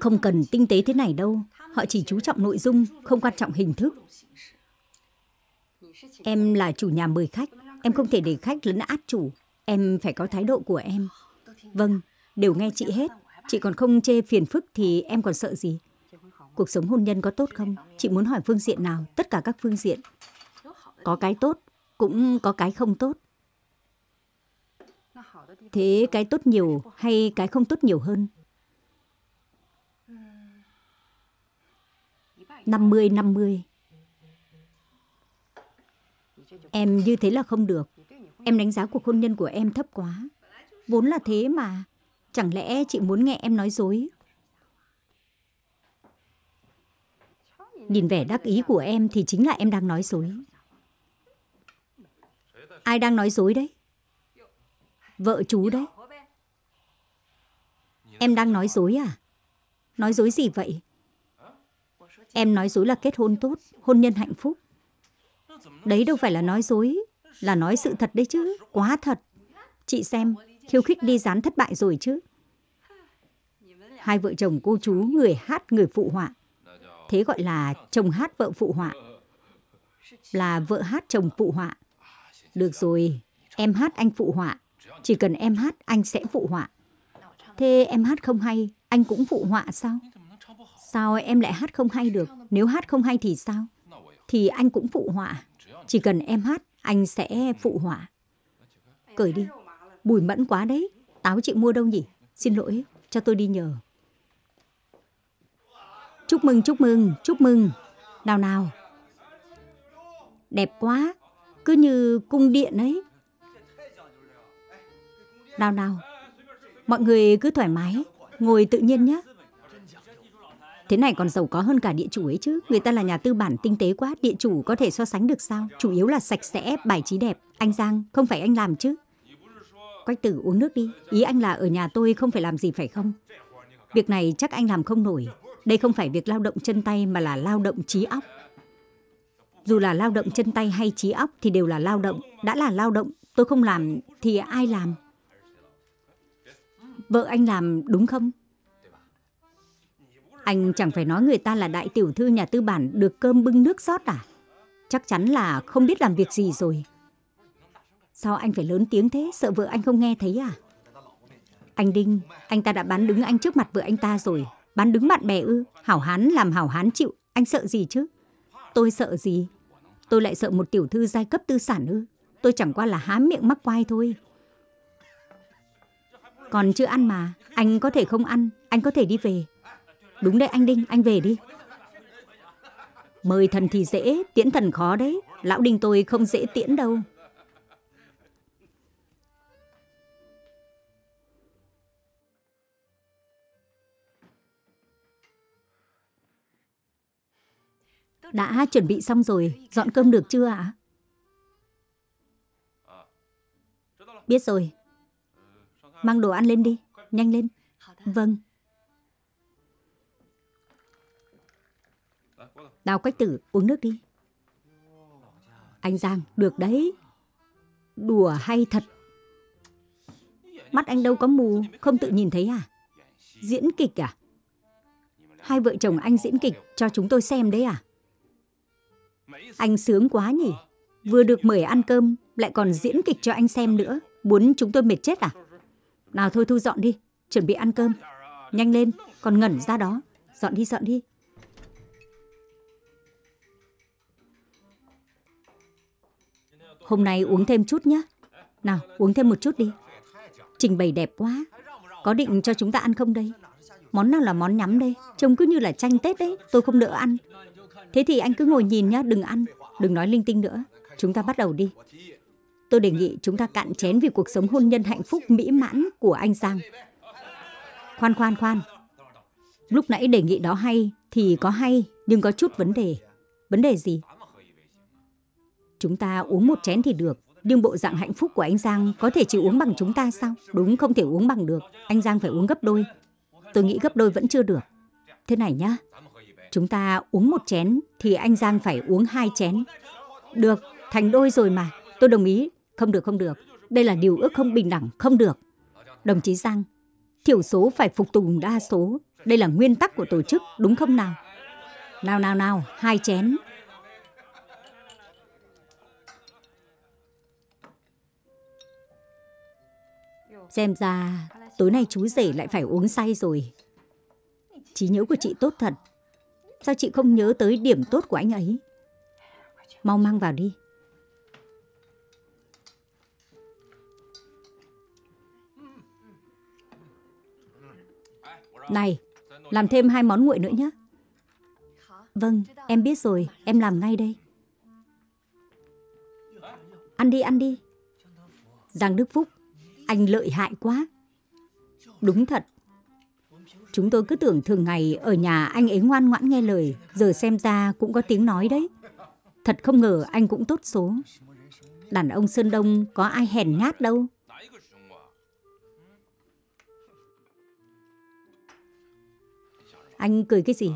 Không cần tinh tế thế này đâu, họ chỉ chú trọng nội dung, không quan trọng hình thức. Em là chủ nhà mời khách, em không thể để khách lấn át chủ, em phải có thái độ của em. Vâng, đều nghe chị hết, chị còn không chê phiền phức thì em còn sợ gì. Cuộc sống hôn nhân có tốt không? Chị muốn hỏi phương diện nào, tất cả các phương diện. Có cái tốt, cũng có cái không tốt. Thế cái tốt nhiều hay cái không tốt nhiều hơn? 50-50. Em như thế là không được. Em đánh giá cuộc hôn nhân của em thấp quá. Vốn là thế mà. Chẳng lẽ chị muốn nghe em nói dối? Nhìn vẻ đắc ý của em thì chính là em đang nói dối. Ai đang nói dối đấy? Vợ chú đấy. Em đang nói dối à? Nói dối gì vậy? Em nói dối là kết hôn tốt, hôn nhân hạnh phúc. Đấy đâu phải là nói dối, là nói sự thật đấy chứ, quá thật. Chị xem, khiêu khích đi dán thất bại rồi chứ. Hai vợ chồng cô chú người hát người phụ họa. Thế gọi là chồng hát vợ phụ họa. Là vợ hát chồng phụ họa. Được rồi, em hát anh phụ họa. Chỉ cần em hát anh sẽ phụ họa. Thế em hát không hay, anh cũng phụ họa sao? Sao em lại hát không hay được? Nếu hát không hay thì sao? Thì anh cũng phụ họa. Chỉ cần em hát, anh sẽ phụ họa. Cởi đi. Bùi mẫn quá đấy. Táo chị mua đâu nhỉ? Xin lỗi, cho tôi đi nhờ. Chúc mừng, chúc mừng, chúc mừng. Nào nào. Đẹp quá. Cứ như cung điện ấy. Nào nào. Mọi người cứ thoải mái. Ngồi tự nhiên nhé. Thế này còn giàu có hơn cả địa chủ ấy chứ. Người ta là nhà tư bản tinh tế quá, địa chủ có thể so sánh được sao? Chủ yếu là sạch sẽ, bài trí đẹp. Anh Giang, không phải anh làm chứ? Quách tử uống nước đi. Ý anh là ở nhà tôi không phải làm gì phải không? Việc này chắc anh làm không nổi. Đây không phải việc lao động chân tay mà là lao động trí óc. Dù là lao động chân tay hay trí óc thì đều là lao động. Đã là lao động, tôi không làm thì ai làm? Vợ anh làm đúng không? Anh chẳng phải nói người ta là đại tiểu thư nhà tư bản được cơm bưng nước rót à? Chắc chắn là không biết làm việc gì rồi. Sao anh phải lớn tiếng thế, sợ vợ anh không nghe thấy à? Anh Đinh, anh ta đã bán đứng anh trước mặt vợ anh ta rồi. Bán đứng bạn bè ư? Hảo hán làm hảo hán chịu, anh sợ gì chứ? Tôi sợ gì? Tôi lại sợ một tiểu thư giai cấp tư sản ư? Tôi chẳng qua là há miệng mắc quai thôi. Còn chưa ăn mà, anh có thể không ăn, anh có thể đi về. Đúng đấy anh Đinh, anh về đi. Mời thần thì dễ, tiễn thần khó đấy. Lão Đinh tôi không dễ tiễn đâu. Đã chuẩn bị xong rồi, dọn cơm được chưa ạ? Biết rồi. Mang đồ ăn lên đi, nhanh lên. Vâng. Đào Quách Tử uống nước đi. Anh Giang, được đấy. Đùa hay thật. Mắt anh đâu có mù, không tự nhìn thấy à? Diễn kịch à? Hai vợ chồng anh diễn kịch cho chúng tôi xem đấy à? Anh sướng quá nhỉ? Vừa được mời ăn cơm, lại còn diễn kịch cho anh xem nữa. Muốn chúng tôi mệt chết à? Nào thôi thu dọn đi, chuẩn bị ăn cơm. Nhanh lên, còn ngẩn ra đó. Dọn đi, dọn đi. Hôm nay uống thêm chút nhé. Nào, uống thêm một chút đi. Trình bày đẹp quá. Có định cho chúng ta ăn không đây? Món nào là món nhắm đây? Trông cứ như là tranh Tết đấy, tôi không đỡ ăn. Thế thì anh cứ ngồi nhìn nhá, đừng ăn, đừng nói linh tinh nữa. Chúng ta bắt đầu đi. Tôi đề nghị chúng ta cạn chén vì cuộc sống hôn nhân hạnh phúc mỹ mãn của anh Giang. Khoan khoan khoan. Lúc nãy đề nghị đó hay thì có hay, nhưng có chút vấn đề. Vấn đề gì? Chúng ta uống một chén thì được, nhưng bộ dạng hạnh phúc của anh Giang có thể chỉ uống bằng chúng ta sao? Đúng không thể uống bằng được, anh Giang phải uống gấp đôi. Tôi nghĩ gấp đôi vẫn chưa được. Thế này nhá, chúng ta uống một chén thì anh Giang phải uống hai chén. Được, thành đôi rồi mà, tôi đồng ý. Không được, không được, đây là điều ước không bình đẳng, không được. Đồng chí Giang, thiểu số phải phục tùng đa số, đây là nguyên tắc của tổ chức, đúng không nào? Nào nào nào, hai chén, Xem ra tối nay chú rể lại phải uống say rồi. Trí nhớ của chị tốt thật. Sao chị không nhớ tới điểm tốt của anh ấy? Mau mang vào đi. Này, làm thêm hai món nguội nữa nhé. Vâng, em biết rồi, em làm ngay đây. Ăn đi, ăn đi. Giang Đức Phúc anh lợi hại quá. Đúng thật. Chúng tôi cứ tưởng thường ngày ở nhà anh ấy ngoan ngoãn nghe lời, giờ xem ra cũng có tiếng nói đấy. Thật không ngờ anh cũng tốt số. Đàn ông Sơn Đông có ai hèn nhát đâu. Anh cười cái gì?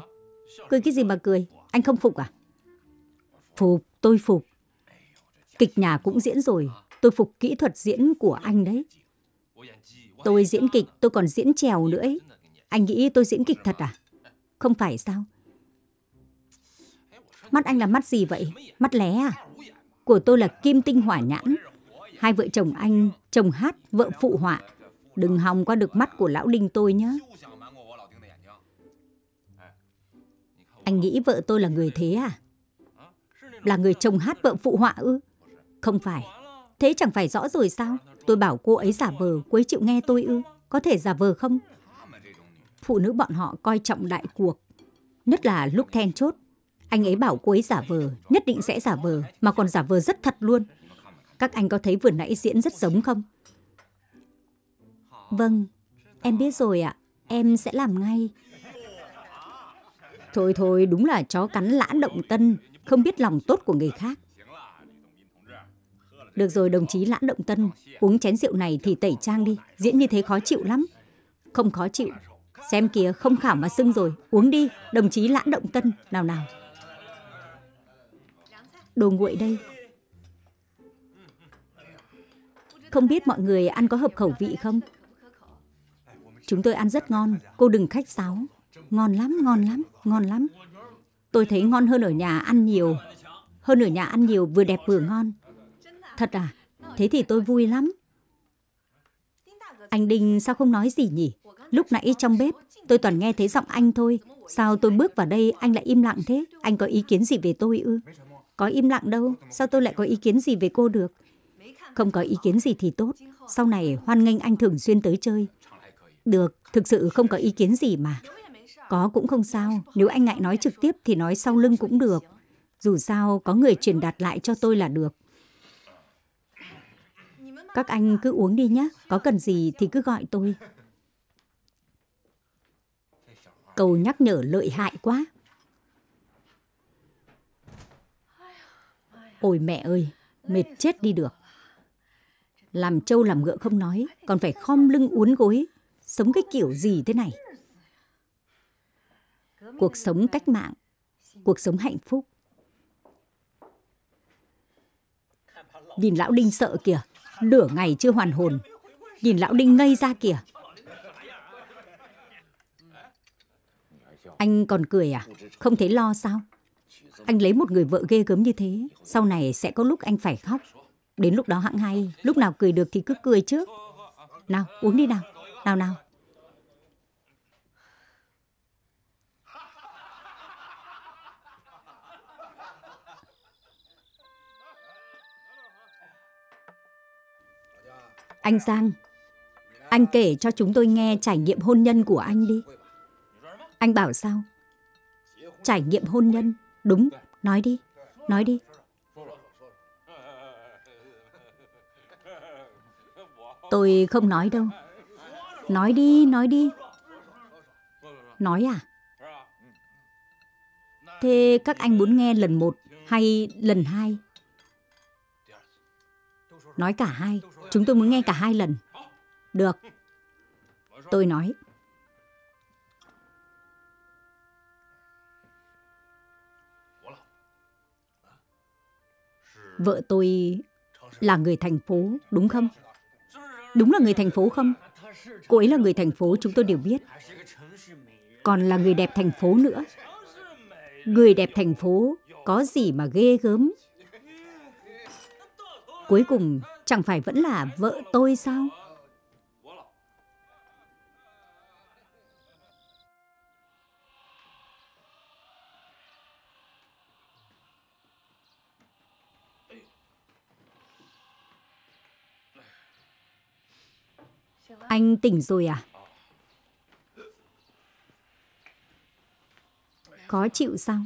Cười cái gì mà cười? Anh không phục à? Phục, tôi phục. Kịch nhà cũng diễn rồi, tôi phục kỹ thuật diễn của anh đấy. Tôi diễn kịch, tôi còn diễn trèo nữa ấy. Anh nghĩ tôi diễn kịch thật à? Không phải sao? Mắt anh là mắt gì vậy? Mắt lé à? Của tôi là kim tinh hỏa nhãn. Hai vợ chồng anh, chồng hát, vợ phụ họa. Đừng hòng qua được mắt của lão đinh tôi nhé. Anh nghĩ vợ tôi là người thế à? Là người chồng hát vợ phụ họa ư? Không phải. Thế chẳng phải rõ rồi sao? Tôi bảo cô ấy giả vờ, cô ấy chịu nghe tôi ư? Có thể giả vờ không? Phụ nữ bọn họ coi trọng đại cuộc, nhất là lúc then chốt. Anh ấy bảo cô ấy giả vờ, nhất định sẽ giả vờ, mà còn giả vờ rất thật luôn. Các anh có thấy vừa nãy diễn rất giống không? Vâng, em biết rồi ạ, à, em sẽ làm ngay. Thôi thôi, đúng là chó cắn lã động tân, không biết lòng tốt của người khác. Được rồi đồng chí Lãn Động Tân, uống chén rượu này thì tẩy trang đi, diễn như thế khó chịu lắm. Không khó chịu, xem kìa không khảo mà sưng rồi, uống đi, đồng chí Lãn Động Tân, nào nào. Đồ nguội đây. Không biết mọi người ăn có hợp khẩu vị không? Chúng tôi ăn rất ngon, cô đừng khách sáo. Ngon lắm, ngon lắm, ngon lắm. Tôi thấy ngon hơn ở nhà ăn nhiều. Hơn ở nhà ăn nhiều vừa đẹp vừa ngon. Thật à? Thế thì tôi vui lắm. Anh Đinh sao không nói gì nhỉ? Lúc nãy trong bếp, tôi toàn nghe thấy giọng anh thôi. Sao tôi bước vào đây anh lại im lặng thế? Anh có ý kiến gì về tôi ư? Có im lặng đâu, sao tôi lại có ý kiến gì về cô được? Không có ý kiến gì thì tốt, sau này hoan nghênh anh thường xuyên tới chơi. Được, thực sự không có ý kiến gì mà. Có cũng không sao, nếu anh ngại nói trực tiếp thì nói sau lưng cũng được. Dù sao, có người truyền đạt lại cho tôi là được. Các anh cứ uống đi nhé, có cần gì thì cứ gọi tôi. Câu nhắc nhở lợi hại quá. Ôi mẹ ơi, mệt chết đi được. Làm trâu làm ngựa không nói, còn phải khom lưng uốn gối, sống cái kiểu gì thế này. Cuộc sống cách mạng, cuộc sống hạnh phúc. Nhìn lão Đinh sợ kìa, Nửa ngày chưa hoàn hồn, nhìn lão Đinh ngây ra kìa. Anh còn cười à? Không thấy lo sao? Anh lấy một người vợ ghê gớm như thế, sau này sẽ có lúc anh phải khóc. Đến lúc đó hãng hay, lúc nào cười được thì cứ cười trước. Nào, uống đi nào, nào nào. Anh Giang, anh kể cho chúng tôi nghe trải nghiệm hôn nhân của anh đi. Anh bảo sao? Trải nghiệm hôn nhân, đúng, nói đi, nói đi. Tôi không nói đâu. Nói đi, nói đi. Nói à? Thế các anh muốn nghe lần một hay lần hai? Nói cả hai, Chúng tôi muốn nghe cả hai lần. Được. Tôi nói. Vợ tôi là người thành phố, đúng không? Đúng là người thành phố không? Cô ấy là người thành phố, chúng tôi đều biết. Còn là người đẹp thành phố nữa. Người đẹp thành phố có gì mà ghê gớm. Cuối cùng, Chẳng phải vẫn là vợ tôi sao? Anh tỉnh rồi à? Có chịu sao?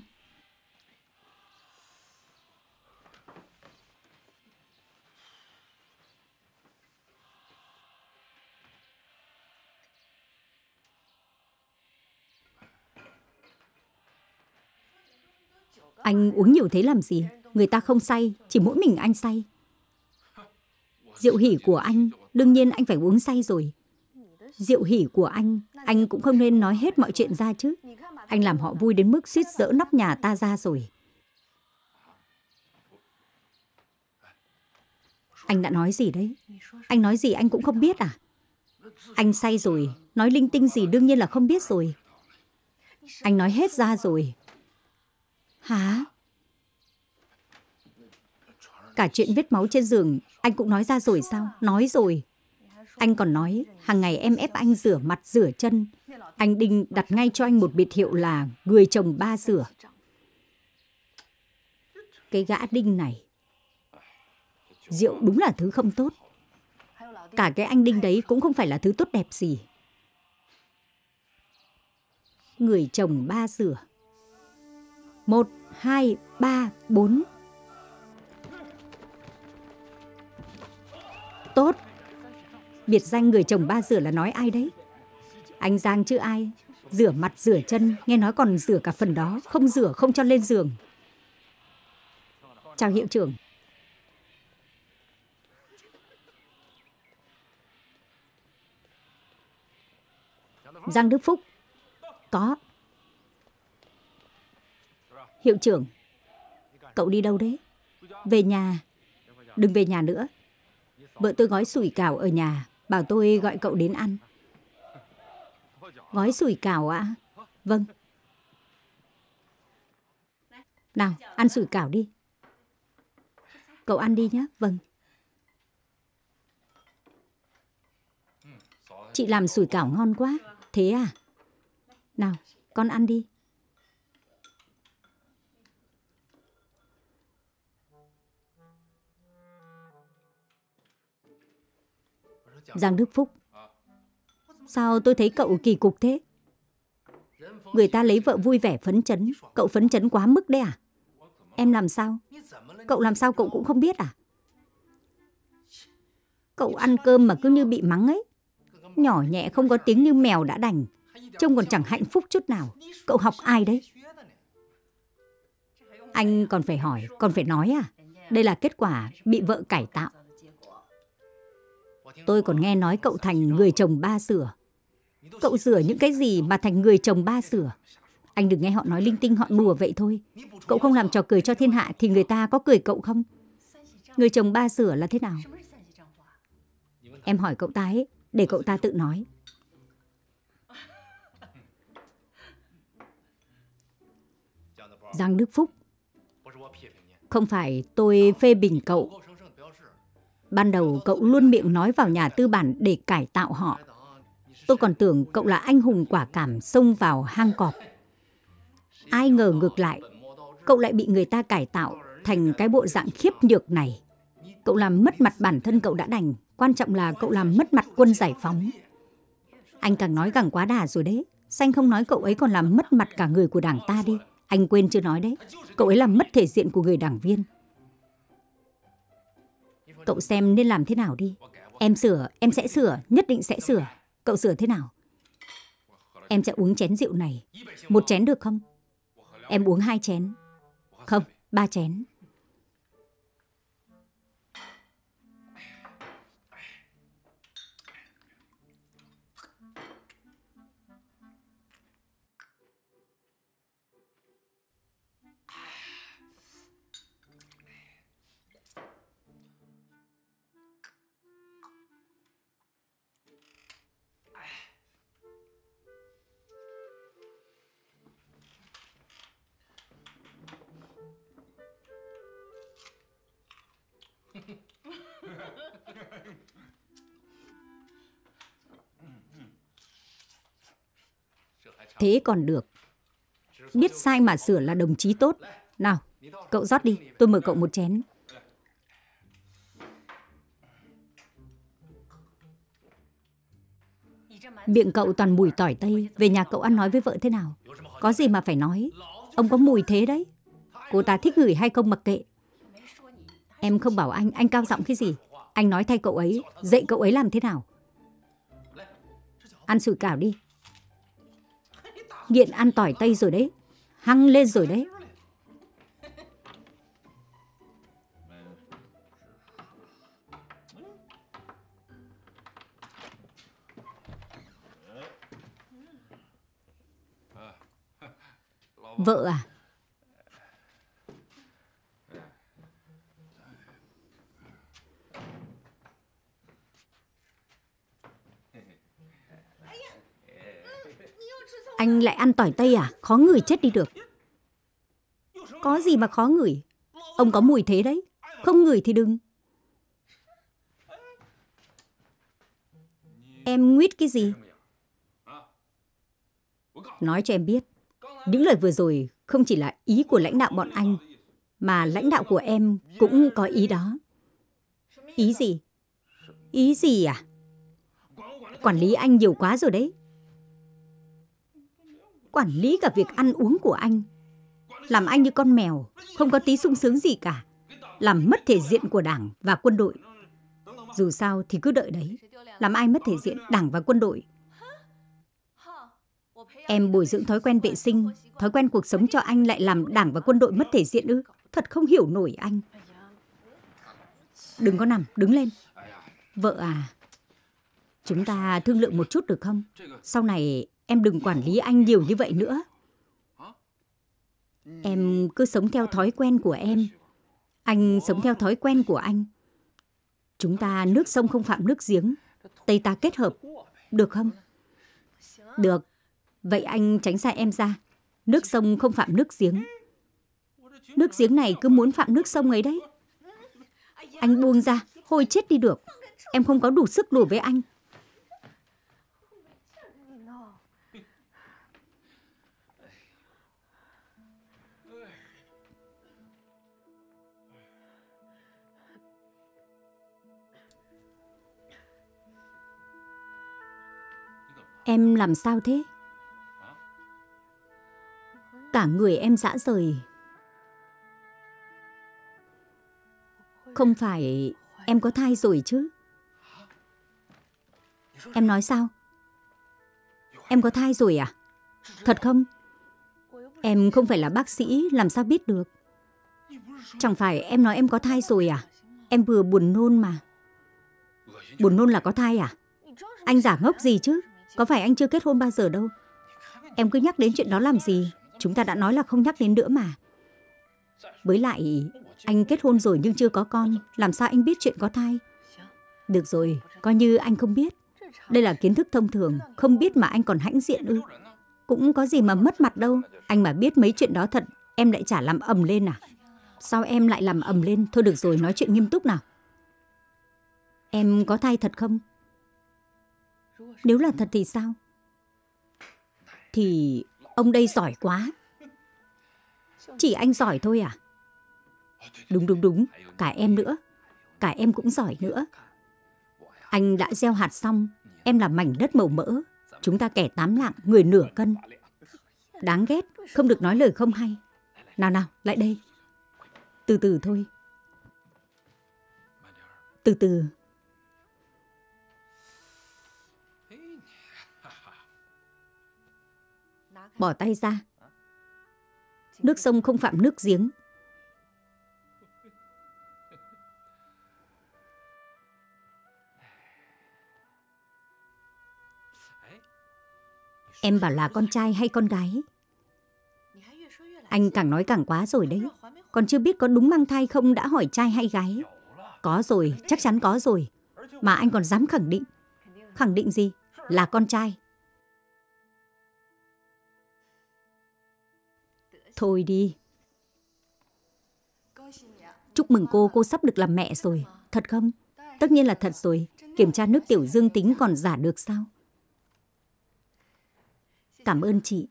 Anh uống nhiều thế làm gì? Người ta không say, chỉ mỗi mình anh say. Rượu hỉ của anh, đương nhiên anh phải uống say rồi. Rượu hỉ của anh, anh cũng không nên nói hết mọi chuyện ra chứ. Anh làm họ vui đến mức suýt dỡ nóc nhà ta ra rồi. Anh đã nói gì đấy? Anh nói gì anh cũng không biết à? Anh say rồi, nói linh tinh gì đương nhiên là không biết rồi. Anh nói hết ra rồi, Hả? Cả chuyện vết máu trên giường, anh cũng nói ra rồi sao? Nói rồi. Anh còn nói, hàng ngày em ép anh rửa mặt rửa chân. Anh Đinh đặt ngay cho anh một biệt hiệu là người chồng ba rửa. Cái gã Đinh này, rượu đúng là thứ không tốt. Cả cái anh Đinh đấy cũng không phải là thứ tốt đẹp gì. Người chồng ba rửa. 1, 2, 3, 4. Tốt. Biệt danh người chồng ba rửa là nói ai đấy? Anh Giang chứ ai? Rửa mặt, rửa chân, nghe nói còn rửa cả phần đó, không rửa không cho lên giường. Chào hiệu trưởng. Giang Đức Phúc. Có, Hiệu trưởng, cậu đi đâu đấy? Về nhà. Đừng về nhà nữa. Vợ tôi gói sủi cảo ở nhà, bảo tôi gọi cậu đến ăn. Gói sủi cảo ạ? À? Vâng. Nào, ăn sủi cảo đi. Cậu ăn đi nhé. Vâng. Chị làm sủi cảo ngon quá. Thế à? Nào, con ăn đi. Giang Đức Phúc Sao tôi thấy cậu kỳ cục thế? Người ta lấy vợ vui vẻ phấn chấn, cậu phấn chấn quá mức đấy à? Em làm sao? Cậu làm sao cậu cũng không biết à? Cậu ăn cơm mà cứ như bị mắng ấy. Nhỏ nhẹ không có tiếng như mèo đã đành. Trông còn chẳng hạnh phúc chút nào. Cậu học ai đấy? Anh còn phải hỏi, còn phải nói à? Đây là kết quả bị vợ cải tạo, Tôi còn nghe nói cậu thành người chồng ba sửa. Cậu sửa những cái gì mà thành người chồng ba sửa? Anh đừng nghe họ nói linh tinh họ đùa vậy thôi. Cậu không làm trò cười cho thiên hạ thì người ta có cười cậu không? Người chồng ba sửa là thế nào? Em hỏi cậu ta ấy, để cậu ta tự nói. Giang Đức Phúc Không phải tôi phê bình cậu Ban đầu cậu luôn miệng nói vào nhà tư bản để cải tạo họ. Tôi còn tưởng cậu là anh hùng quả cảm xông vào hang cọp. Ai ngờ ngược lại, cậu lại bị người ta cải tạo thành cái bộ dạng khiếp nhược này. Cậu làm mất mặt bản thân cậu đã đành, quan trọng là cậu làm mất mặt quân giải phóng. Anh càng nói càng quá đà rồi đấy. Xanh không nói cậu ấy còn làm mất mặt cả người của đảng ta đi. Anh quên chưa nói đấy. Cậu ấy làm mất thể diện của người đảng viên. Cậu xem nên làm thế nào đi. Em sửa, em sẽ sửa, nhất định sẽ sửa. Cậu sửa thế nào? Em sẽ uống chén rượu này. Một chén được không? Em uống hai chén. Không, ba chén. thế còn được. Biết sai mà sửa là đồng chí tốt. Nào, cậu rót đi, tôi mời cậu một chén. Miệng cậu toàn mùi tỏi tây, về nhà cậu ăn nói với vợ thế nào? Có gì mà phải nói, ông có mùi thế đấy. Cô ta thích ngửi hay không mặc kệ. Em không bảo anh, anh cao giọng cái gì? Anh nói thay cậu ấy, dạy cậu ấy làm thế nào? Ăn sủi cảo đi, nghiện ăn tỏi tây rồi đấy, hăng lên rồi đấy. Vợ à, Anh lại ăn tỏi tây à? Khó ngửi chết đi được. Có gì mà khó ngửi? Ông có mùi thế đấy. Không ngửi thì đừng. Em nguyết cái gì? Nói cho em biết, những lời vừa rồi không chỉ là ý của lãnh đạo bọn anh, mà lãnh đạo của em cũng có ý đó. Ý gì? Ý gì à? Quản lý anh nhiều quá rồi đấy quản lý cả việc ăn uống của anh. Làm anh như con mèo, không có tí sung sướng gì cả. Làm mất thể diện của đảng và quân đội. Dù sao thì cứ đợi đấy. Làm ai mất thể diện đảng và quân đội. Em bồi dưỡng thói quen vệ sinh, thói quen cuộc sống cho anh lại làm đảng và quân đội mất thể diện ư. Thật không hiểu nổi anh. Đừng có nằm, đứng lên. Vợ à, chúng ta thương lượng một chút được không? Sau này Em đừng quản lý anh nhiều như vậy nữa. Em cứ sống theo thói quen của em. Anh sống theo thói quen của anh. Chúng ta nước sông không phạm nước giếng. Tây ta kết hợp. Được không? Được. Vậy anh tránh xa em ra. Nước sông không phạm nước giếng. Nước giếng này cứ muốn phạm nước sông ấy đấy. Anh buông ra. Hôi chết đi được. Em không có đủ sức đùa với anh. Em làm sao thế? Cả người em dã rời. Không phải em có thai rồi chứ? Em nói sao? Em có thai rồi à? Thật không? Em không phải là bác sĩ, làm sao biết được? Chẳng phải em nói em có thai rồi à? Em vừa buồn nôn mà. Buồn nôn là có thai à? Anh giả ngốc gì chứ? Có phải anh chưa kết hôn bao giờ đâu. Em cứ nhắc đến chuyện đó làm gì? Chúng ta đã nói là không nhắc đến nữa mà. Với lại, anh kết hôn rồi nhưng chưa có con. Làm sao anh biết chuyện có thai? Được rồi, coi như anh không biết. Đây là kiến thức thông thường, không biết mà anh còn hãnh diện ư. Cũng có gì mà mất mặt đâu. Anh mà biết mấy chuyện đó thật, em lại chả làm ầm lên à? Sao em lại làm ầm lên? Thôi được rồi, nói chuyện nghiêm túc nào. Em có thai thật không? Nếu là thật thì sao? Thì ông đây giỏi quá. Chỉ anh giỏi thôi à? Đúng đúng đúng, cả em nữa. Cả em cũng giỏi nữa. Anh đã gieo hạt xong, em là mảnh đất màu mỡ. Chúng ta kẻ tám lạng, người nửa cân. Đáng ghét, không được nói lời không hay. Nào nào, lại đây. Từ từ thôi. Từ từ, bỏ tay ra. Nước sông không phạm nước giếng. Em bảo là con trai hay con gái? Anh càng nói càng quá rồi đấy. Còn chưa biết có đúng mang thai không đã hỏi trai hay gái. Có rồi, chắc chắn có rồi. Mà anh còn dám khẳng định. Khẳng định gì? Là con trai. thôi đi. Chúc mừng cô, cô sắp được làm mẹ rồi. Thật không? Tất nhiên là thật rồi. Kiểm tra nước tiểu dương tính còn giả được sao? Cảm ơn chị.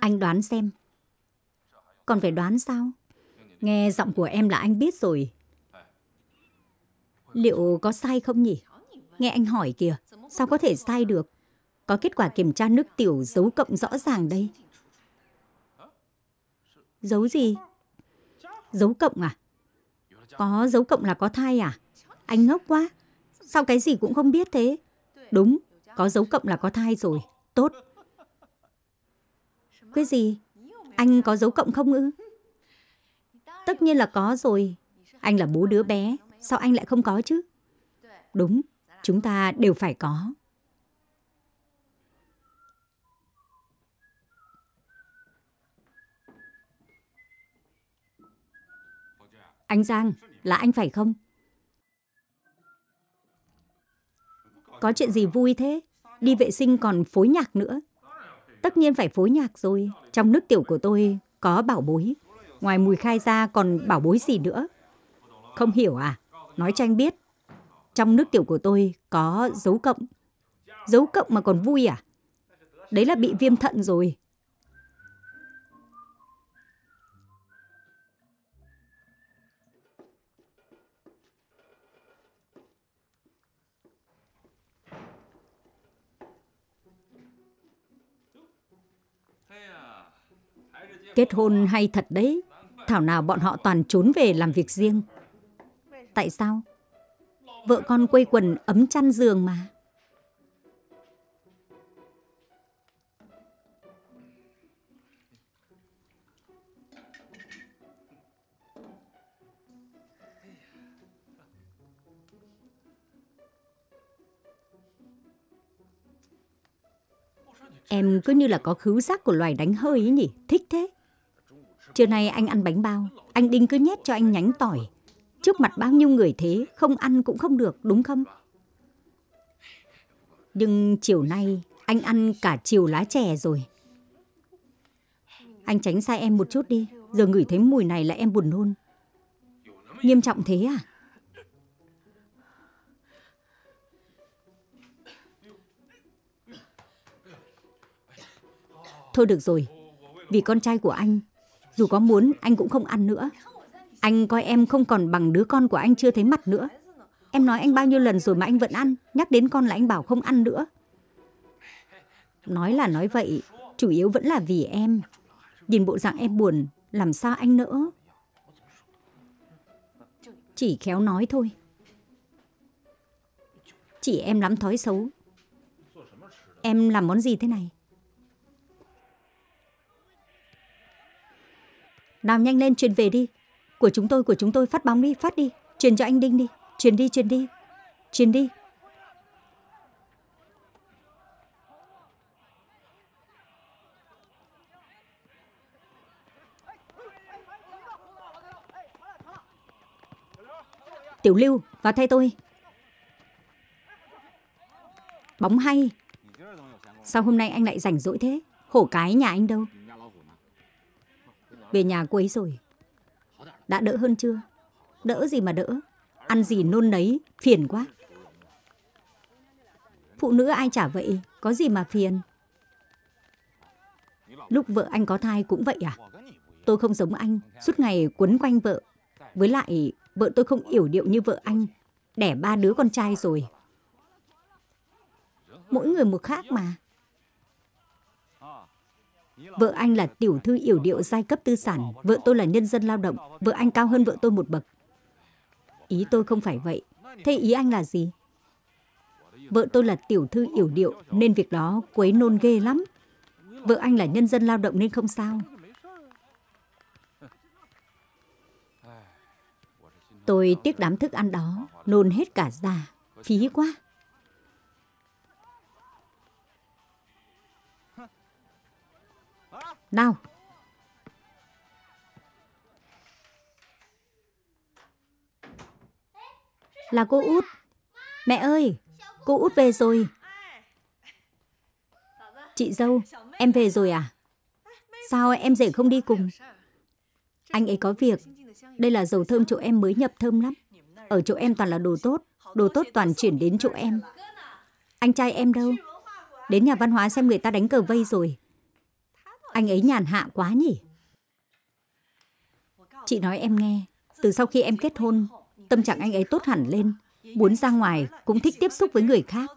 Anh đoán xem. Còn phải đoán sao? Nghe giọng của em là anh biết rồi. Liệu có sai không nhỉ? Nghe anh hỏi kìa, sao có thể sai được? Có kết quả kiểm tra nước tiểu dấu cộng rõ ràng đây. Dấu gì? Dấu cộng à? Có dấu cộng là có thai à? Anh ngốc quá. Sao cái gì cũng không biết thế? Đúng, có dấu cộng là có thai rồi. Tốt. Cái gì? Anh có dấu cộng không ư? Tất nhiên là có rồi. Anh là bố đứa bé, sao anh lại không có chứ? Đúng, chúng ta đều phải có. Anh Giang, là anh phải không? Có chuyện gì vui thế? Đi vệ sinh còn phối nhạc nữa. Tất nhiên phải phối nhạc rồi. Trong nước tiểu của tôi có bảo bối. Ngoài mùi khai ra còn bảo bối gì nữa? Không hiểu à? Nói cho anh biết. Trong nước tiểu của tôi có dấu cộng. Dấu cộng mà còn vui à? Đấy là bị viêm thận rồi. Kết hôn hay thật đấy, thảo nào bọn họ toàn trốn về làm việc riêng. Tại sao? vợ con quây quần ấm chăn giường mà. Em cứ như là có khứu giác của loài đánh hơi ấy nhỉ, thích thế. Trưa nay anh ăn bánh bao, anh Đinh cứ nhét cho anh nhánh tỏi, Trước mặt bao nhiêu người thế, không ăn cũng không được, đúng không? Nhưng chiều nay, anh ăn cả chiều lá chè rồi. Anh tránh xa em một chút đi, giờ ngửi thấy mùi này là em buồn nôn. Nghiêm trọng thế à? Thôi được rồi, vì con trai của anh, dù có muốn anh cũng không ăn nữa. Anh coi em không còn bằng đứa con của anh chưa thấy mặt nữa. Em nói anh bao nhiêu lần rồi mà anh vẫn ăn, nhắc đến con là anh bảo không ăn nữa. Nói là nói vậy, chủ yếu vẫn là vì em. Nhìn bộ dạng em buồn, làm sao anh nỡ? Chỉ khéo nói thôi. Chỉ em lắm thói xấu. Em làm món gì thế này? Nào nhanh lên truyền về đi, của chúng tôi, của chúng tôi, phát bóng đi, phát đi. Truyền cho anh Đinh đi. Truyền đi, truyền đi. Truyền đi. Tiểu Lưu, vào thay tôi. Bóng hay. Sao hôm nay anh lại rảnh rỗi thế? Hổ cái nhà anh đâu? Về nhà cô ấy rồi. Đã đỡ hơn chưa? Đỡ gì mà đỡ? Ăn gì nôn nấy, phiền quá. Phụ nữ ai chả vậy, có gì mà phiền? Lúc vợ anh có thai cũng vậy à? Tôi không giống anh, suốt ngày quấn quanh vợ. Với lại, vợ tôi không yểu điệu như vợ anh. Đẻ ba đứa con trai rồi. Mỗi người một khác mà. Vợ anh là tiểu thư yểu điệu giai cấp tư sản, vợ tôi là nhân dân lao động, vợ anh cao hơn vợ tôi một bậc. Ý tôi không phải vậy. Thế ý anh là gì? Vợ tôi là tiểu thư yểu điệu nên việc đó quấy nôn ghê lắm. Vợ anh là nhân dân lao động nên không sao. Tôi tiếc đám thức ăn đó, nôn hết cả da, phí quá. Nào! Là cô út. Mẹ ơi! Cô út về rồi. Chị dâu, em về rồi à? Sao em rể không đi cùng? Anh ấy có việc. Đây là dầu thơm chỗ em mới nhập thơm lắm. Ở chỗ em toàn là đồ tốt. Đồ tốt toàn chuyển đến chỗ em. Anh trai em đâu? Đến nhà văn hóa xem người ta đánh cờ vây rồi. Anh ấy nhàn hạ quá nhỉ? Chị nói em nghe, từ sau khi em kết hôn, tâm trạng anh ấy tốt hẳn lên, muốn ra ngoài cũng thích tiếp xúc với người khác.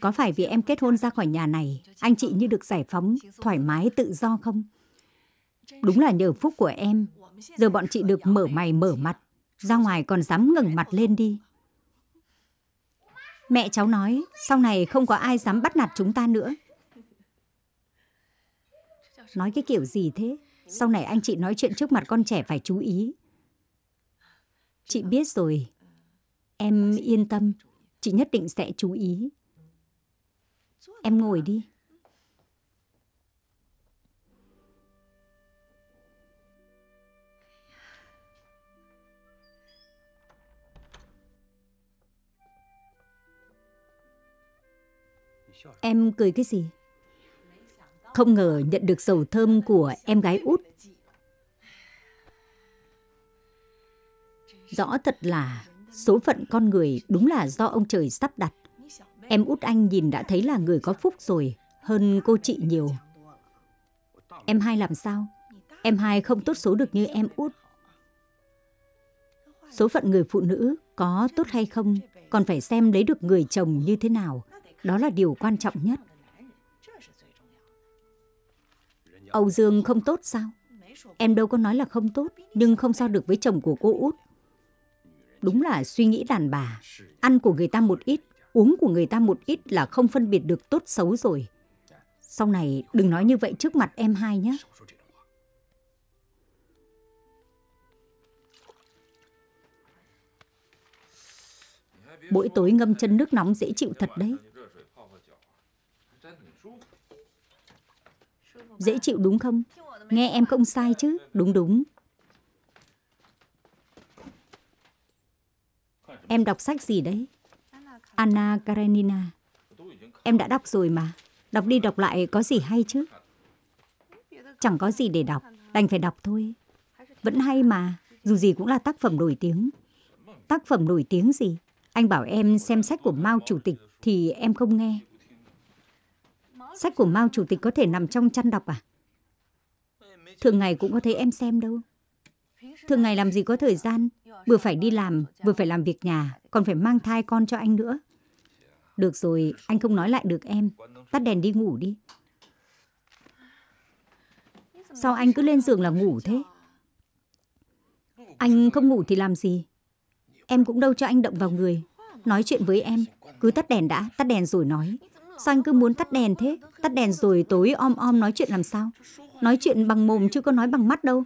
Có phải vì em kết hôn ra khỏi nhà này, anh chị như được giải phóng, thoải mái, tự do không? Đúng là nhờ phúc của em, giờ bọn chị được mở mày mở mặt, ra ngoài còn dám ngẩng mặt lên đi. Mẹ cháu nói, sau này không có ai dám bắt nạt chúng ta nữa nói cái kiểu gì thế? Sau này anh chị nói chuyện trước mặt con trẻ phải chú ý. Chị biết rồi. Em yên tâm, chị nhất định sẽ chú ý. Em ngồi đi. Em cười cái gì? không ngờ nhận được dầu thơm của em gái út. Rõ thật là số phận con người đúng là do ông trời sắp đặt. Em út anh nhìn đã thấy là người có phúc rồi, hơn cô chị nhiều. Em hai làm sao? Em hai không tốt số được như em út. Số phận người phụ nữ có tốt hay không còn phải xem lấy được người chồng như thế nào. Đó là điều quan trọng nhất. Âu Dương không tốt sao? Em đâu có nói là không tốt, nhưng không sao được với chồng của cô út. Đúng là suy nghĩ đàn bà, ăn của người ta một ít, uống của người ta một ít là không phân biệt được tốt xấu rồi. Sau này đừng nói như vậy trước mặt em hai nhé. Mỗi tối ngâm chân nước nóng dễ chịu thật đấy. dễ chịu đúng không? Nghe em không sai chứ, đúng đúng. Em đọc sách gì đấy? Anna Karenina. Em đã đọc rồi mà. Đọc đi đọc lại có gì hay chứ? Chẳng có gì để đọc, đành phải đọc thôi. Vẫn hay mà, dù gì cũng là tác phẩm nổi tiếng. Tác phẩm nổi tiếng gì? Anh bảo em xem sách của Mao Chủ tịch thì em không nghe. Sách của Mao Chủ tịch có thể nằm trong chăn đọc à? Thường ngày cũng có thấy em xem đâu. Thường ngày làm gì có thời gian, vừa phải đi làm, vừa phải làm việc nhà, còn phải mang thai con cho anh nữa. Được rồi, anh không nói lại được em. Tắt đèn đi ngủ đi. Sao anh cứ lên giường là ngủ thế? Anh không ngủ thì làm gì? Em cũng đâu cho anh động vào người. Nói chuyện với em, cứ tắt đèn đã, tắt đèn rồi nói. Sao anh cứ muốn tắt đèn thế? Tắt đèn rồi tối om om nói chuyện làm sao? Nói chuyện bằng mồm chứ có nói bằng mắt đâu.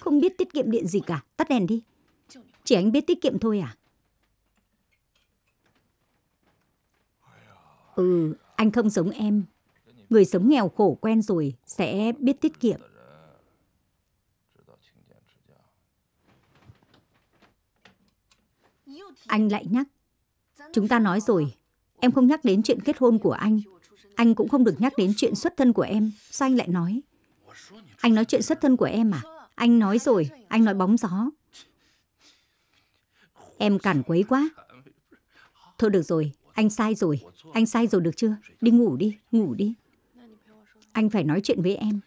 Không biết tiết kiệm điện gì cả. Tắt đèn đi. Chỉ anh biết tiết kiệm thôi à? Ừ, anh không giống em. Người sống nghèo khổ quen rồi sẽ biết tiết kiệm. Anh lại nhắc. Chúng ta nói rồi, Em không nhắc đến chuyện kết hôn của anh. Anh cũng không được nhắc đến chuyện xuất thân của em. Sao anh lại nói? Anh nói chuyện xuất thân của em à? Anh nói rồi, anh nói bóng gió. Em cản quấy quá. Thôi được rồi, anh sai rồi. Anh sai rồi được chưa? Đi ngủ đi, ngủ đi. Anh phải nói chuyện với em.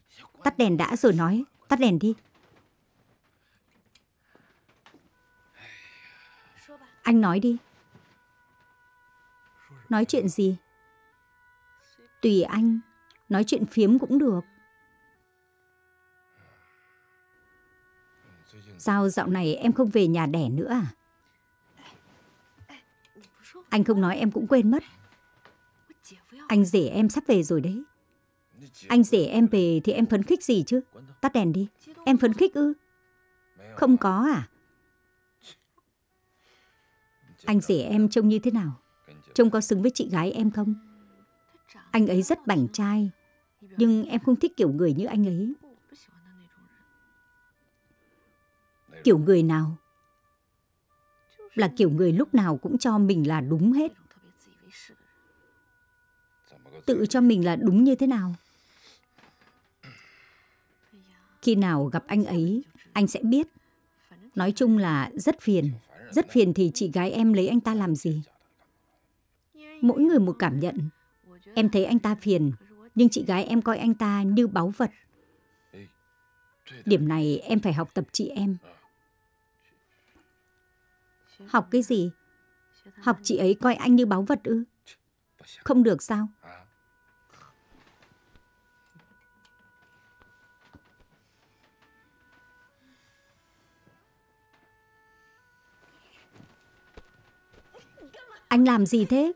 Tắt đèn đã rồi nói, tắt đèn đi. Anh nói đi. Nói chuyện gì? Tùy anh, nói chuyện phiếm cũng được. Sao dạo này em không về nhà đẻ nữa à? Anh không nói em cũng quên mất. Anh rể em sắp về rồi đấy. Anh rể em về thì em phấn khích gì chứ? Tắt đèn đi. Em phấn khích ư? Không có à? Anh rể em trông như thế nào? Trông có xứng với chị gái em không? Anh ấy rất bảnh trai, nhưng em không thích kiểu người như anh ấy. Kiểu người nào? Là kiểu người lúc nào cũng cho mình là đúng hết. Tự cho mình là đúng như thế nào? Khi nào gặp anh ấy, anh sẽ biết. Nói chung là rất phiền. Rất phiền thì chị gái em lấy anh ta làm gì? mỗi người một cảm nhận. Em thấy anh ta phiền, nhưng chị gái em coi anh ta như báu vật. Điểm này em phải học tập chị em. Học cái gì? Học chị ấy coi anh như báu vật ư? Không được sao? Anh làm gì thế?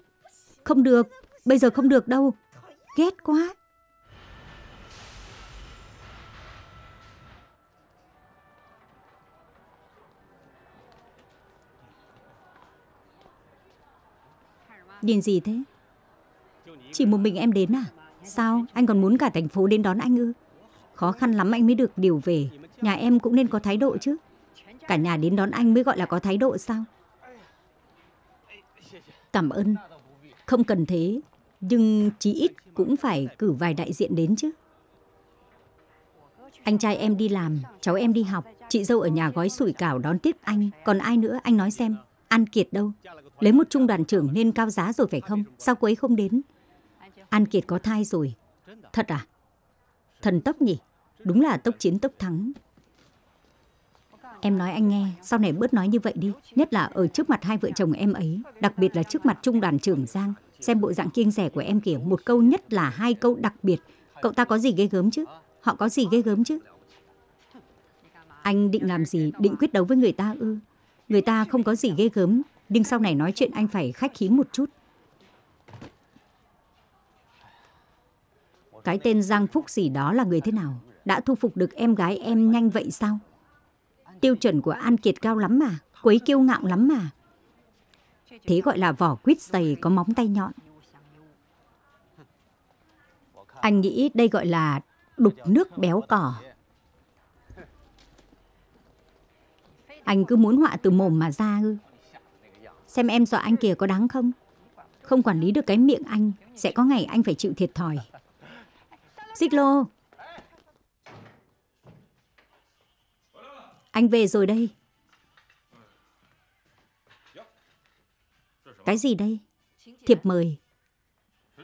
Không được, bây giờ không được đâu. Ghét quá. Điền gì thế? Chỉ một mình em đến à? Sao, anh còn muốn cả thành phố đến đón anh ư? Khó khăn lắm anh mới được điều về. Nhà em cũng nên có thái độ chứ. Cả nhà đến đón anh mới gọi là có thái độ sao? Cảm ơn, không cần thế, nhưng chí ít cũng phải cử vài đại diện đến chứ. Anh trai em đi làm, cháu em đi học, chị dâu ở nhà gói sủi cảo đón tiếp anh. Còn ai nữa, anh nói xem, An Kiệt đâu? Lấy một trung đoàn trưởng nên cao giá rồi phải không? Sao cô ấy không đến? An Kiệt có thai rồi. Thật à? Thần tốc nhỉ? Đúng là tốc chiến tốc thắng. Em nói anh nghe, sau này bớt nói như vậy đi, nhất là ở trước mặt hai vợ chồng em ấy, đặc biệt là trước mặt trung đoàn trưởng Giang. Xem bộ dạng kiêng rẻ của em kìa, một câu nhất là hai câu đặc biệt. Cậu ta có gì ghê gớm chứ? Họ có gì ghê gớm chứ? Anh định làm gì, định quyết đấu với người ta ư? Người ta không có gì ghê gớm, nhưng sau này nói chuyện anh phải khách khí một chút. Cái tên Giang Phúc gì đó là người thế nào? Đã thu phục được em gái em nhanh vậy sao? tiêu chuẩn của An Kiệt cao lắm mà, quấy kiêu ngạo lắm mà. Thế gọi là vỏ quýt dày có móng tay nhọn. Anh nghĩ đây gọi là đục nước béo cỏ. Anh cứ muốn họa từ mồm mà ra ư. Xem em dọa anh kìa có đáng không? Không quản lý được cái miệng anh, sẽ có ngày anh phải chịu thiệt thòi. Xích lô, Anh về rồi đây. Cái gì đây? Thiệp mời.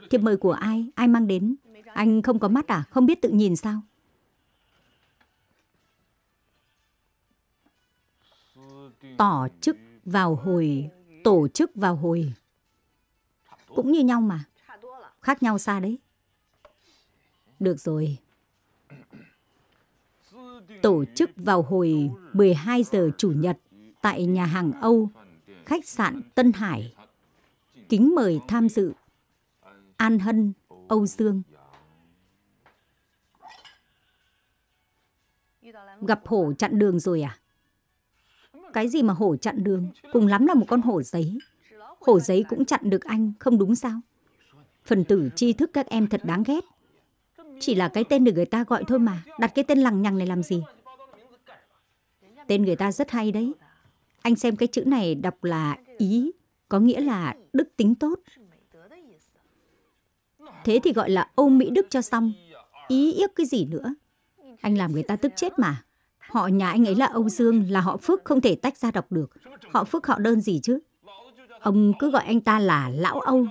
Thiệp mời của ai? Ai mang đến? Anh không có mắt à? Không biết tự nhìn sao? tổ chức vào hồi, tổ chức vào hồi. Cũng như nhau mà. Khác nhau xa đấy. Được rồi tổ chức vào hồi 12 giờ Chủ nhật tại nhà hàng Âu, khách sạn Tân Hải. Kính mời tham dự An Hân, Âu Dương. Gặp hổ chặn đường rồi à? Cái gì mà hổ chặn đường, cùng lắm là một con hổ giấy. Hổ giấy cũng chặn được anh, không đúng sao? Phần tử tri thức các em thật đáng ghét. Chỉ là cái tên được người ta gọi thôi mà Đặt cái tên lằng nhằng này làm gì Tên người ta rất hay đấy Anh xem cái chữ này đọc là ý Có nghĩa là đức tính tốt Thế thì gọi là Âu Mỹ Đức cho xong Ý yếc cái gì nữa Anh làm người ta tức chết mà Họ nhà anh ấy là Âu Dương Là họ Phước không thể tách ra đọc được Họ Phước họ đơn gì chứ Ông cứ gọi anh ta là Lão Âu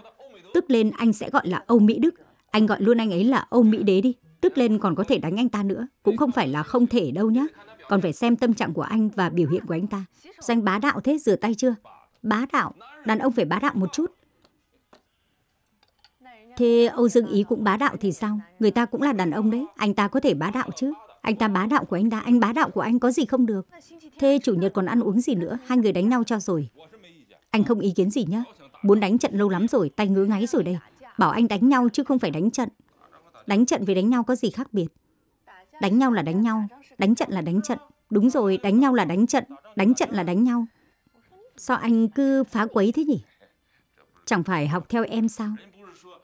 Tức lên anh sẽ gọi là Âu Mỹ Đức anh gọi luôn anh ấy là ông Mỹ Đế đi, tức lên còn có thể đánh anh ta nữa. Cũng không phải là không thể đâu nhá, còn phải xem tâm trạng của anh và biểu hiện của anh ta. Danh bá đạo thế, rửa tay chưa? Bá đạo, đàn ông phải bá đạo một chút. Thế Âu Dương Ý cũng bá đạo thì sao? Người ta cũng là đàn ông đấy, anh ta có thể bá đạo chứ. Anh ta bá đạo của anh ta, anh bá đạo của anh có gì không được. Thế chủ nhật còn ăn uống gì nữa, hai người đánh nhau cho rồi. Anh không ý kiến gì nhá. Muốn đánh trận lâu lắm rồi, tay ngứa ngáy rồi đây. Bảo anh đánh nhau chứ không phải đánh trận. Đánh trận với đánh nhau có gì khác biệt? Đánh nhau là đánh nhau, đánh trận là đánh trận. Đúng rồi, đánh nhau là đánh trận, đánh trận là đánh nhau. Sao anh cứ phá quấy thế nhỉ? Chẳng phải học theo em sao?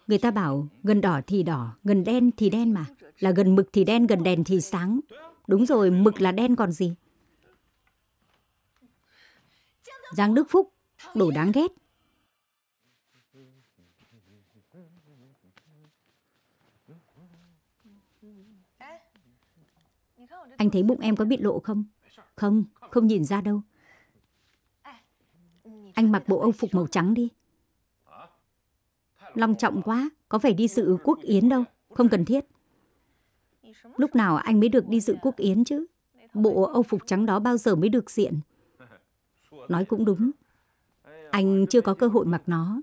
Người ta bảo gần đỏ thì đỏ, gần đen thì đen mà. Là gần mực thì đen, gần đèn thì sáng. Đúng rồi, mực là đen còn gì. Giang Đức Phúc, đủ đáng ghét. Anh thấy bụng em có bị lộ không? Không, không nhìn ra đâu. Anh mặc bộ âu phục màu trắng đi. Long trọng quá, có phải đi dự quốc yến đâu, không cần thiết. Lúc nào anh mới được đi dự quốc yến chứ? Bộ âu phục trắng đó bao giờ mới được diện? Nói cũng đúng. Anh chưa có cơ hội mặc nó.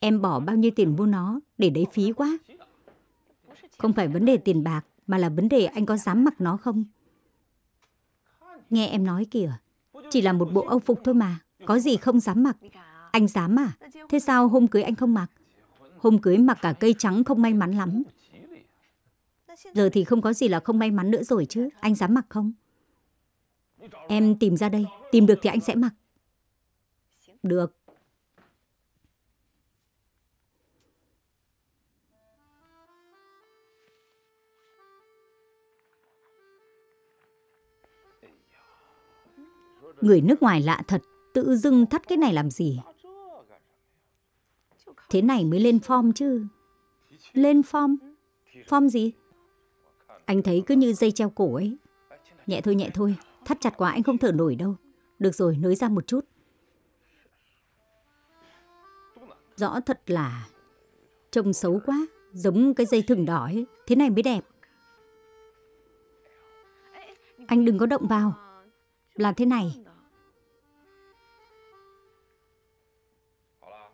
Em bỏ bao nhiêu tiền mua nó, để đấy phí quá. Không phải vấn đề tiền bạc, mà là vấn đề anh có dám mặc nó không. Nghe em nói kìa, chỉ là một bộ âu phục thôi mà, có gì không dám mặc. Anh dám à? Thế sao hôm cưới anh không mặc? Hôm cưới mặc cả cây trắng không may mắn lắm. Giờ thì không có gì là không may mắn nữa rồi chứ, anh dám mặc không? Em tìm ra đây, tìm được thì anh sẽ mặc. Được, Người nước ngoài lạ thật, tự dưng thắt cái này làm gì? Thế này mới lên form chứ. Lên form? Form gì? Anh thấy cứ như dây treo cổ ấy. Nhẹ thôi, nhẹ thôi. Thắt chặt quá anh không thở nổi đâu. Được rồi, nới ra một chút. Rõ thật là trông xấu quá, giống cái dây thừng đỏ ấy. Thế này mới đẹp. Anh đừng có động vào. Là thế này,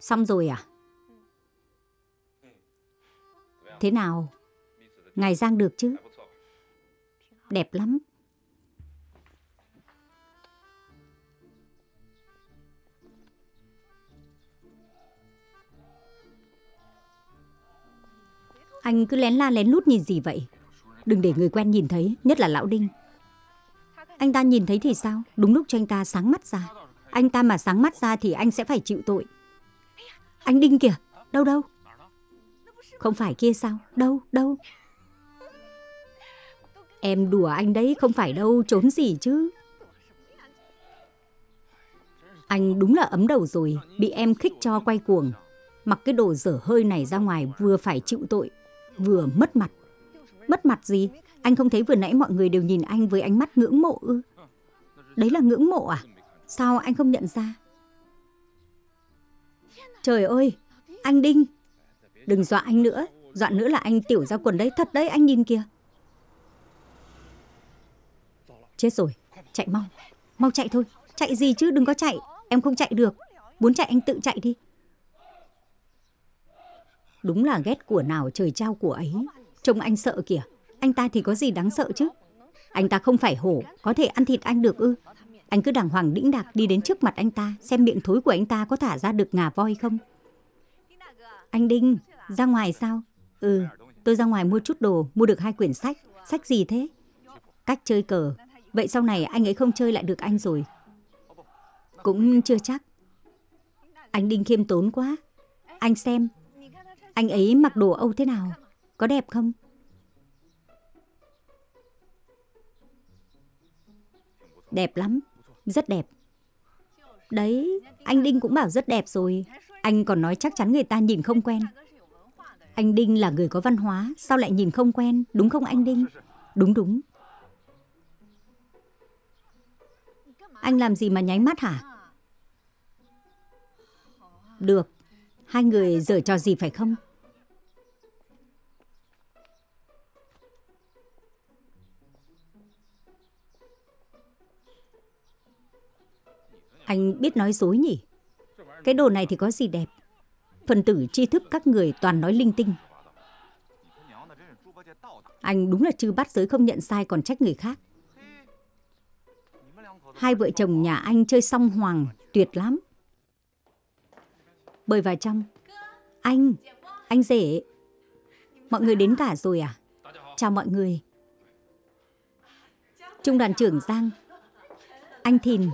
Xong rồi à? Thế nào? Ngài Giang được chứ? Đẹp lắm. Anh cứ lén la lén lút nhìn gì vậy? Đừng để người quen nhìn thấy, nhất là lão Đinh. Anh ta nhìn thấy thì sao? Đúng lúc cho anh ta sáng mắt ra. Anh ta mà sáng mắt ra thì anh sẽ phải chịu tội. Anh Đinh kìa, đâu đâu? Không phải kia sao? Đâu, đâu? Em đùa anh đấy, không phải đâu, trốn gì chứ? Anh đúng là ấm đầu rồi, bị em khích cho quay cuồng. Mặc cái đồ dở hơi này ra ngoài vừa phải chịu tội, vừa mất mặt. Mất mặt gì? Anh không thấy vừa nãy mọi người đều nhìn anh với ánh mắt ngưỡng mộ ư? Đấy là ngưỡng mộ à? Sao anh không nhận ra? Trời ơi, anh Đinh, đừng dọa anh nữa, dọa nữa là anh tiểu ra quần đấy, thật đấy, anh nhìn kìa. Chết rồi, chạy mau, mau chạy thôi, chạy gì chứ đừng có chạy, em không chạy được, muốn chạy anh tự chạy đi. Đúng là ghét của nào trời trao của ấy, trông anh sợ kìa, anh ta thì có gì đáng sợ chứ. Anh ta không phải hổ, có thể ăn thịt anh được ư, anh cứ đàng hoàng đĩnh đạc đi đến trước mặt anh ta, xem miệng thối của anh ta có thả ra được ngà voi không. Anh Đinh, ra ngoài sao? Ừ, tôi ra ngoài mua chút đồ, mua được hai quyển sách. Sách gì thế? Cách chơi cờ. Vậy sau này anh ấy không chơi lại được anh rồi. Cũng chưa chắc. Anh Đinh khiêm tốn quá. Anh xem, anh ấy mặc đồ Âu thế nào? Có đẹp không? Đẹp lắm, rất đẹp. Đấy, anh Đinh cũng bảo rất đẹp rồi. Anh còn nói chắc chắn người ta nhìn không quen. Anh Đinh là người có văn hóa, sao lại nhìn không quen, đúng không anh Đinh? Đúng đúng. Anh làm gì mà nháy mắt hả? Được, hai người dở trò gì phải không? Anh biết nói dối nhỉ? Cái đồ này thì có gì đẹp? Phần tử tri thức các người toàn nói linh tinh. Anh đúng là chư bắt giới không nhận sai còn trách người khác. Hai vợ chồng nhà anh chơi song hoàng, tuyệt lắm. Bơi vào trong. Anh, anh rể. Mọi người đến cả rồi à? Chào mọi người. Trung đoàn trưởng Giang, anh Thìn,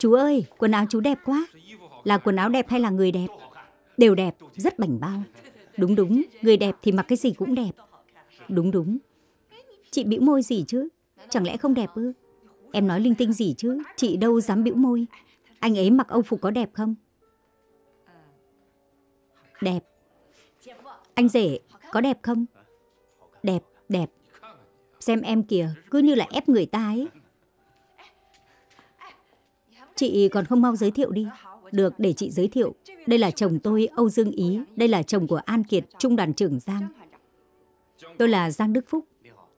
Chú ơi, quần áo chú đẹp quá. Là quần áo đẹp hay là người đẹp? Đều đẹp, rất bảnh bao. Đúng đúng, người đẹp thì mặc cái gì cũng đẹp. Đúng đúng. Chị bĩu môi gì chứ? Chẳng lẽ không đẹp ư? Em nói linh tinh gì chứ? Chị đâu dám bĩu môi. Anh ấy mặc âu phục có đẹp không? Đẹp. Anh rể có đẹp không? Đẹp, đẹp. Xem em kìa, cứ như là ép người ta ấy. Chị còn không mau giới thiệu đi. Được, để chị giới thiệu. Đây là chồng tôi, Âu Dương Ý. Đây là chồng của An Kiệt, trung đoàn trưởng Giang. Tôi là Giang Đức Phúc.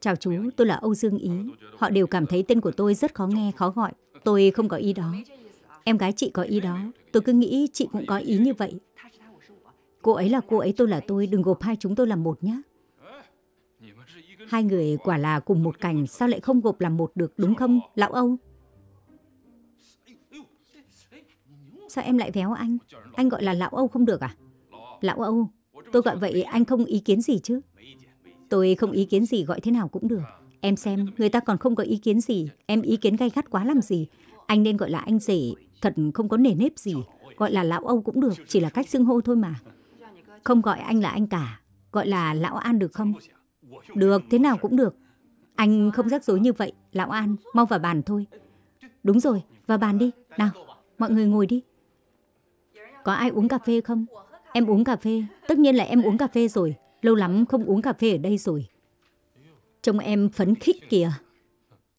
Chào chú, tôi là Âu Dương Ý. Họ đều cảm thấy tên của tôi rất khó nghe, khó gọi. Tôi không có ý đó. Em gái chị có ý đó. Tôi cứ nghĩ chị cũng có ý như vậy. Cô ấy là cô ấy, tôi là tôi. Đừng gộp hai chúng tôi làm một nhé. Hai người quả là cùng một cảnh, sao lại không gộp làm một được đúng không, lão Âu? Sao em lại véo anh? Anh gọi là lão Âu không được à? Lão Âu, tôi gọi vậy anh không ý kiến gì chứ? Tôi không ý kiến gì gọi thế nào cũng được. Em xem, người ta còn không có ý kiến gì. Em ý kiến gay gắt quá làm gì. Anh nên gọi là anh rể, thật không có nề nếp gì. Gọi là lão Âu cũng được, chỉ là cách xưng hô thôi mà. Không gọi anh là anh cả, gọi là lão An được không? Được, thế nào cũng được. Anh không rắc rối như vậy, lão An, mau vào bàn thôi. Đúng rồi, vào bàn đi. Nào, mọi người ngồi đi. Có ai uống cà phê không? Em uống cà phê. Tất nhiên là em uống cà phê rồi. Lâu lắm không uống cà phê ở đây rồi. Trông em phấn khích kìa.